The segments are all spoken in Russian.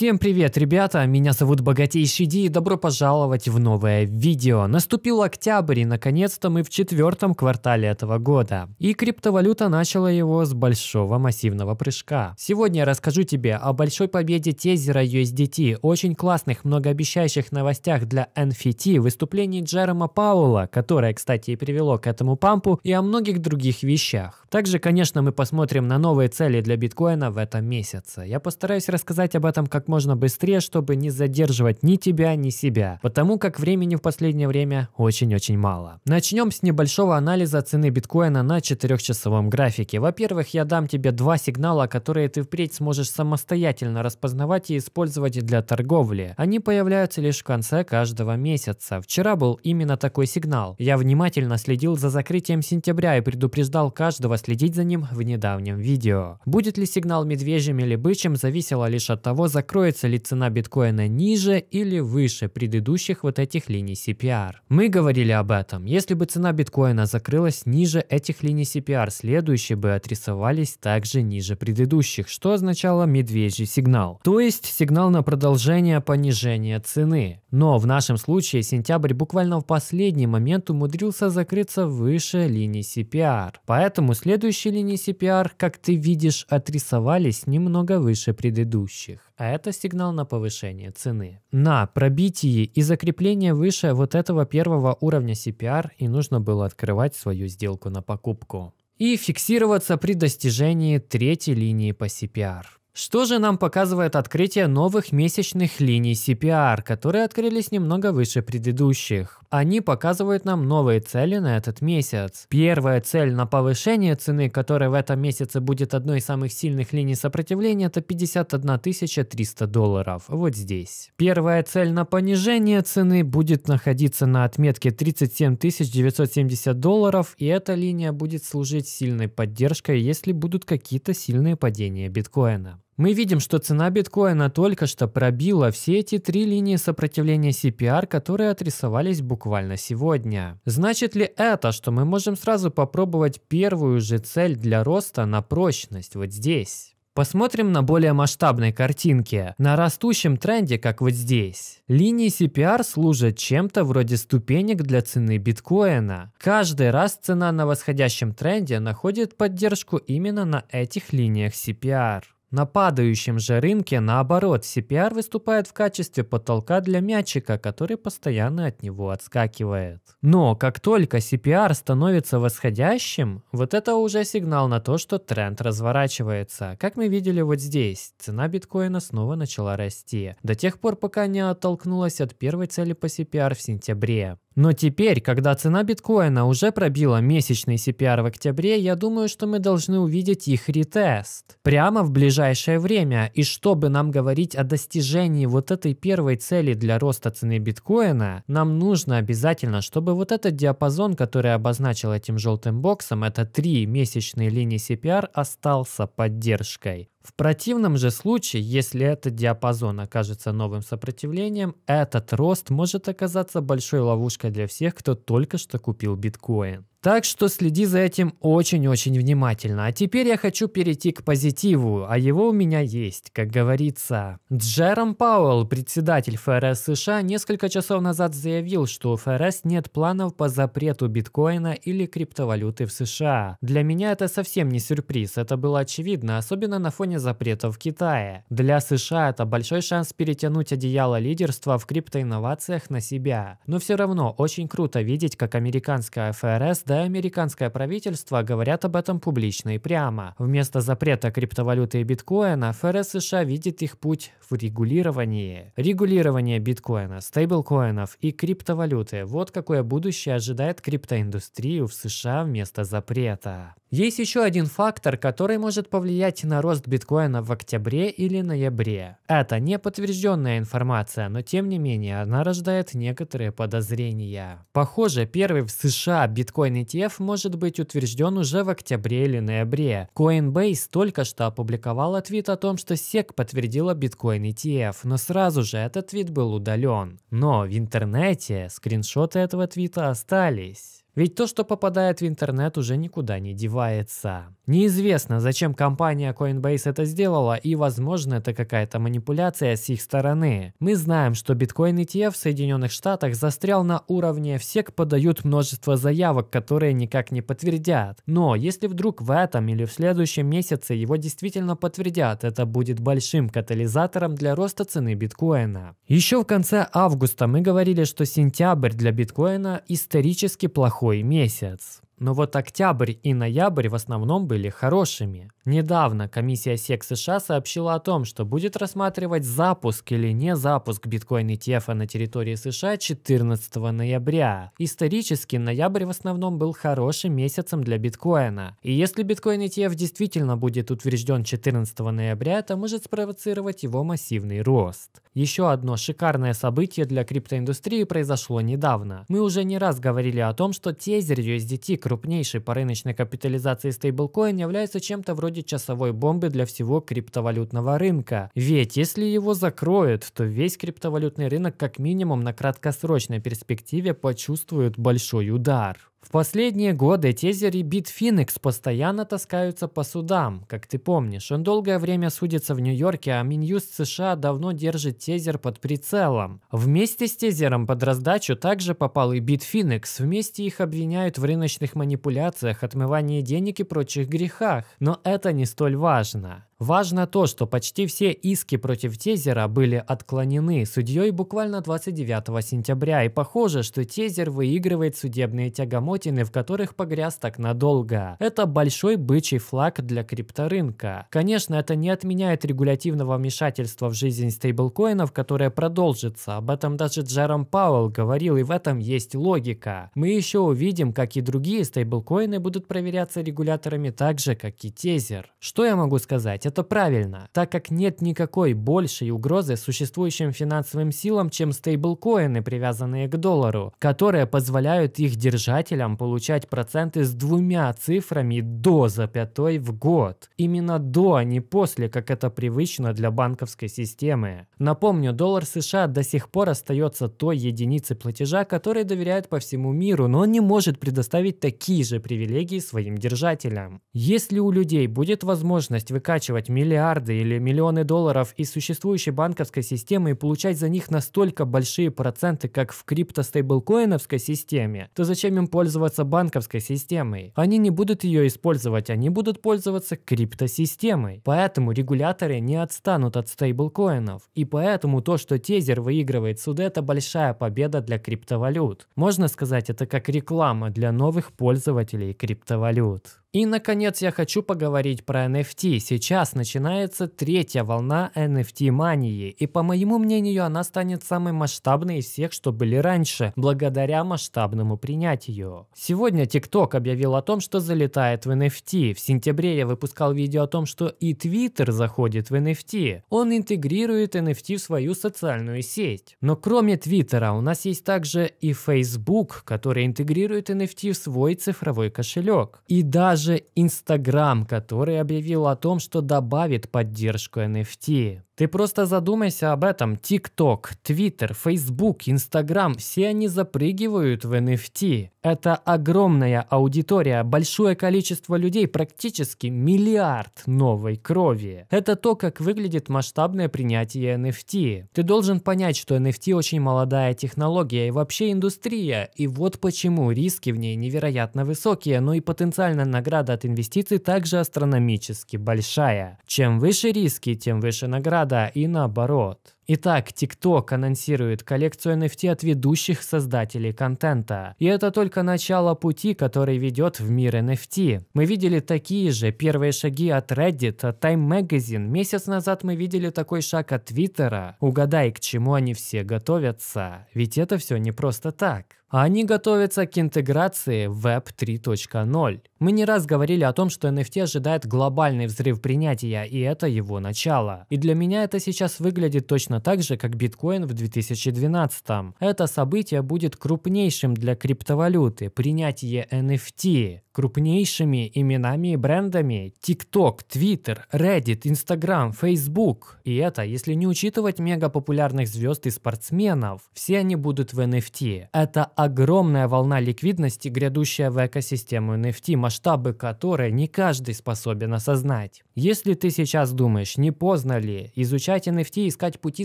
Всем привет, ребята! Меня зовут Богатейший Ди и добро пожаловать в новое видео. Наступил октябрь и наконец-то мы в четвертом квартале этого года. И криптовалюта начала его с большого массивного прыжка. Сегодня я расскажу тебе о большой победе тезера USDT, очень классных многообещающих новостях для NFT, выступлении Джерома Пауэлла, которое, кстати, и привело к этому пампу, и о многих других вещах. Также, конечно, мы посмотрим на новые цели для биткоина в этом месяце. Я постараюсь рассказать об этом как можно быстрее, чтобы не задерживать ни тебя, ни себя, потому как времени в последнее время очень-очень мало. Начнем с небольшого анализа цены биткоина на 4-часовом графике. Во-первых, я дам тебе два сигнала, которые ты впредь сможешь самостоятельно распознавать и использовать для торговли. Они появляются лишь в конце каждого месяца. Вчера был именно такой сигнал. Я внимательно следил за закрытием сентября и предупреждал каждого следить за ним в недавнем видео. Будет ли сигнал медвежьим или бычьим, зависело лишь от того, закроется закроется ли цена биткоина ниже или выше предыдущих вот этих линий CPR. Мы говорили об этом. Если бы цена биткоина закрылась ниже этих линий CPR, следующие бы отрисовались также ниже предыдущих, что означало медвежий сигнал. То есть сигнал на продолжение понижения цены. Но в нашем случае сентябрь буквально в последний момент умудрился закрыться выше линии CPR. Поэтому следующие линии CPR, как ты видишь, отрисовались немного выше предыдущих. А это это сигнал на повышение цены. На пробитие и закрепление выше вот этого первого уровня CPR и нужно было открывать свою сделку на покупку. И фиксироваться при достижении третьей линии по CPR. Что же нам показывает открытие новых месячных линий CPR, которые открылись немного выше предыдущих? Они показывают нам новые цели на этот месяц. Первая цель на повышение цены, которая в этом месяце будет одной из самых сильных линий сопротивления, это 51 300 долларов, вот здесь. Первая цель на понижение цены будет находиться на отметке 37 970 долларов, и эта линия будет служить сильной поддержкой, если будут какие-то сильные падения биткоина. Мы видим, что цена биткоина только что пробила все эти три линии сопротивления CPR, которые отрисовались буквально сегодня. Значит ли это, что мы можем сразу попробовать первую же цель для роста на прочность вот здесь? Посмотрим на более масштабной картинке, на растущем тренде, как вот здесь. Линии CPR служат чем-то вроде ступенек для цены биткоина. Каждый раз цена на восходящем тренде находит поддержку именно на этих линиях CPR. На падающем же рынке, наоборот, CPR выступает в качестве потолка для мячика, который постоянно от него отскакивает. Но как только CPR становится восходящим, вот это уже сигнал на то, что тренд разворачивается. Как мы видели вот здесь, цена биткоина снова начала расти, до тех пор, пока не оттолкнулась от первой цели по CPR в сентябре. Но теперь, когда цена биткоина уже пробила месячный CPR в октябре, я думаю, что мы должны увидеть их ретест. Прямо в ближайшее время. И чтобы нам говорить о достижении вот этой первой цели для роста цены биткоина, нам нужно обязательно, чтобы вот этот диапазон, который обозначил этим желтым боксом, это три месячные линии CPR, остался поддержкой. В противном же случае, если этот диапазон окажется новым сопротивлением, этот рост может оказаться большой ловушкой для всех, кто только что купил биткоин. Так что следи за этим очень-очень внимательно. А теперь я хочу перейти к позитиву, а его у меня есть, как говорится. Джером Пауэлл, председатель ФРС США, несколько часов назад заявил, что у ФРС нет планов по запрету биткоина или криптовалюты в США. Для меня это совсем не сюрприз, это было очевидно, особенно на фоне запретов в Китае. Для США это большой шанс перетянуть одеяло лидерства в криптоинновациях на себя. Но все равно очень круто видеть, как американская ФРС каждое американское правительство говорят об этом публично и прямо. Вместо запрета криптовалюты и биткоина, ФРС США видит их путь в регулировании. Регулирование биткоина, стейблкоинов и криптовалюты – вот какое будущее ожидает криптоиндустрию в США вместо запрета. Есть еще один фактор, который может повлиять на рост биткоина в октябре или ноябре. Это неподтвержденная информация, но тем не менее она рождает некоторые подозрения. Похоже, первый в США биткоин ETF может быть утвержден уже в октябре или ноябре. Coinbase только что опубликовал твит о том, что SEC подтвердила биткоин ETF, но сразу же этот твит был удален. Но в интернете скриншоты этого твита остались. Ведь то, что попадает в интернет, уже никуда не девается. Неизвестно, зачем компания Coinbase это сделала, и, возможно, это какая-то манипуляция с их стороны. Мы знаем, что биткоин ETF в Соединенных Штатах застрял на уровне все подают множество заявок, которые никак не подтвердят». Но если вдруг в этом или в следующем месяце его действительно подтвердят, это будет большим катализатором для роста цены биткоина. Еще в конце августа мы говорили, что сентябрь для биткоина исторически плохой плохой месяц. Но вот октябрь и ноябрь в основном были хорошими. Недавно комиссия СЕК США сообщила о том, что будет рассматривать запуск или не запуск биткоин ETF на территории США 14 ноября. Исторически ноябрь в основном был хорошим месяцем для биткоина. И если биткоин ETF действительно будет утвержден 14 ноября, это может спровоцировать его массивный рост. Еще одно шикарное событие для криптоиндустрии произошло недавно. Мы уже не раз говорили о том, что тезер USDT, крупнейший по рыночной капитализации стейблкоин, является чем-то вроде вроде часовой бомбы для всего криптовалютного рынка. Ведь если его закроют, то весь криптовалютный рынок как минимум на краткосрочной перспективе почувствует большой удар. В последние годы тезер и Финикс постоянно таскаются по судам. Как ты помнишь, он долгое время судится в Нью-Йорке, а Минюст США давно держит тезер под прицелом. Вместе с тезером под раздачу также попал и Бит Вместе их обвиняют в рыночных манипуляциях, отмывании денег и прочих грехах. Но это не столь важно. Важно то, что почти все иски против Тезера были отклонены судьей буквально 29 сентября, и похоже, что Тезер выигрывает судебные тягомотины, в которых погряз так надолго. Это большой бычий флаг для крипторынка. Конечно, это не отменяет регулятивного вмешательства в жизнь стейблкоинов, которое продолжится. Об этом даже Джером Пауэлл говорил, и в этом есть логика. Мы еще увидим, как и другие стейблкоины будут проверяться регуляторами так же, как и Тезер. Что я могу сказать? это правильно, так как нет никакой большей угрозы существующим финансовым силам, чем стейблкоины, привязанные к доллару, которые позволяют их держателям получать проценты с двумя цифрами до запятой в год. Именно до, а не после, как это привычно для банковской системы. Напомню, доллар США до сих пор остается той единицей платежа, которой доверяют по всему миру, но он не может предоставить такие же привилегии своим держателям. Если у людей будет возможность выкачивать вытягивать миллиарды или миллионы долларов из существующей банковской системы и получать за них настолько большие проценты, как в крипто-стейблкоиновской системе, то зачем им пользоваться банковской системой? Они не будут ее использовать, они будут пользоваться криптосистемой. Поэтому регуляторы не отстанут от стейблкоинов. И поэтому то, что тезер выигрывает суды, это большая победа для криптовалют. Можно сказать, это как реклама для новых пользователей криптовалют. И, наконец, я хочу поговорить про NFT. Сейчас начинается третья волна NFT-мании, и, по моему мнению, она станет самой масштабной из всех, что были раньше, благодаря масштабному принятию. Сегодня TikTok объявил о том, что залетает в NFT. В сентябре я выпускал видео о том, что и Twitter заходит в NFT. Он интегрирует NFT в свою социальную сеть. Но кроме Твиттера у нас есть также и Facebook, который интегрирует NFT в свой цифровой кошелек. И даже даже Instagram, который объявил о том, что добавит поддержку NFT. Ты просто задумайся об этом. TikTok, Twitter, Facebook, Instagram – все они запрыгивают в NFT. Это огромная аудитория, большое количество людей, практически миллиард новой крови. Это то, как выглядит масштабное принятие NFT. Ты должен понять, что NFT очень молодая технология и вообще индустрия, и вот почему риски в ней невероятно высокие, но и потенциальная награда от инвестиций также астрономически большая. Чем выше риски, тем выше награда да, и наоборот. Итак, TikTok анонсирует коллекцию NFT от ведущих создателей контента. И это только начало пути, который ведет в мир NFT. Мы видели такие же первые шаги от Reddit, от Time Magazine. Месяц назад мы видели такой шаг от Twitter. Угадай, к чему они все готовятся. Ведь это все не просто так. Они готовятся к интеграции Web 3.0. Мы не раз говорили о том, что NFT ожидает глобальный взрыв принятия, и это его начало. И для меня это сейчас выглядит точно так же, как биткоин в 2012. м Это событие будет крупнейшим для криптовалюты, принятие NFT, крупнейшими именами и брендами TikTok, Twitter, Reddit, Instagram, Facebook. И это, если не учитывать мегапопулярных звезд и спортсменов. Все они будут в NFT. Это огромная волна ликвидности, грядущая в экосистему NFT, масштабы которой не каждый способен осознать. Если ты сейчас думаешь, не поздно ли изучать NFT, искать пути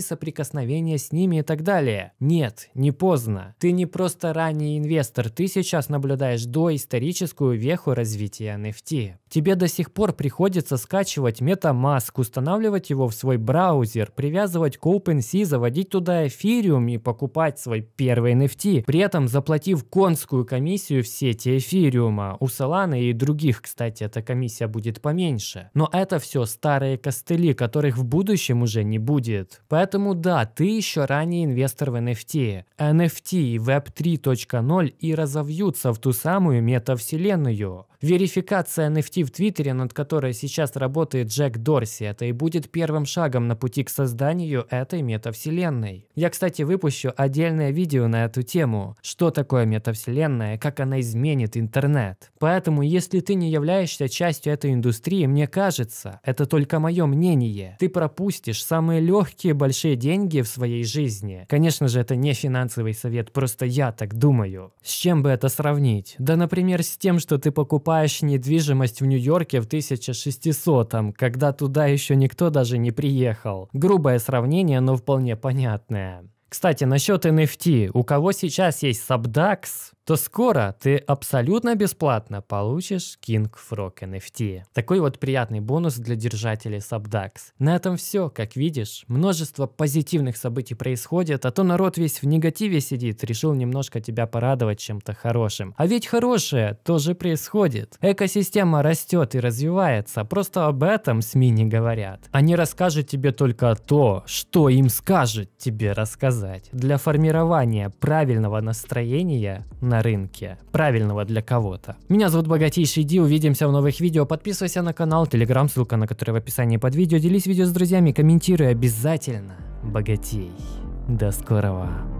соприкосновения с ними и так далее, нет, не поздно. Ты не просто ранний инвестор, ты сейчас наблюдаешь доисторическую веху развития NFT. Тебе до сих пор приходится скачивать MetaMask, устанавливать его в свой браузер, привязывать к OpenSea, заводить туда эфириум и покупать свой первый NFT, при этом заплатив конскую комиссию в сети эфириума. У Solana и других, кстати, эта комиссия будет поменьше. Но это это все старые костыли, которых в будущем уже не будет. Поэтому да, ты еще ранний инвестор в NFT. NFT и Web 3.0 и разовьются в ту самую метавселенную. Верификация NFT в Твиттере, над которой сейчас работает Джек Дорси, это и будет первым шагом на пути к созданию этой метавселенной. Я, кстати, выпущу отдельное видео на эту тему, что такое метавселенная, как она изменит интернет. Поэтому, если ты не являешься частью этой индустрии, мне кажется, это только мое мнение, ты пропустишь самые легкие большие деньги в своей жизни. Конечно же, это не финансовый совет, просто я так думаю. С чем бы это сравнить? Да, например, с тем, что ты покупаешь скупаешь недвижимость в Нью-Йорке в 1600-м, когда туда еще никто даже не приехал. Грубое сравнение, но вполне понятное. Кстати, насчет NFT. У кого сейчас есть Subdax, то скоро ты абсолютно бесплатно получишь King Frog NFT. Такой вот приятный бонус для держателей Subdax. На этом все, как видишь. Множество позитивных событий происходит, а то народ весь в негативе сидит, решил немножко тебя порадовать чем-то хорошим. А ведь хорошее тоже происходит. Экосистема растет и развивается, просто об этом СМИ не говорят. Они расскажут тебе только то, что им скажут тебе рассказать. Для формирования правильного настроения на на рынке, правильного для кого-то. Меня зовут Богатейший Ди, увидимся в новых видео, подписывайся на канал, телеграм, ссылка на который в описании под видео, делись видео с друзьями, комментируй обязательно. Богатей. До скорого.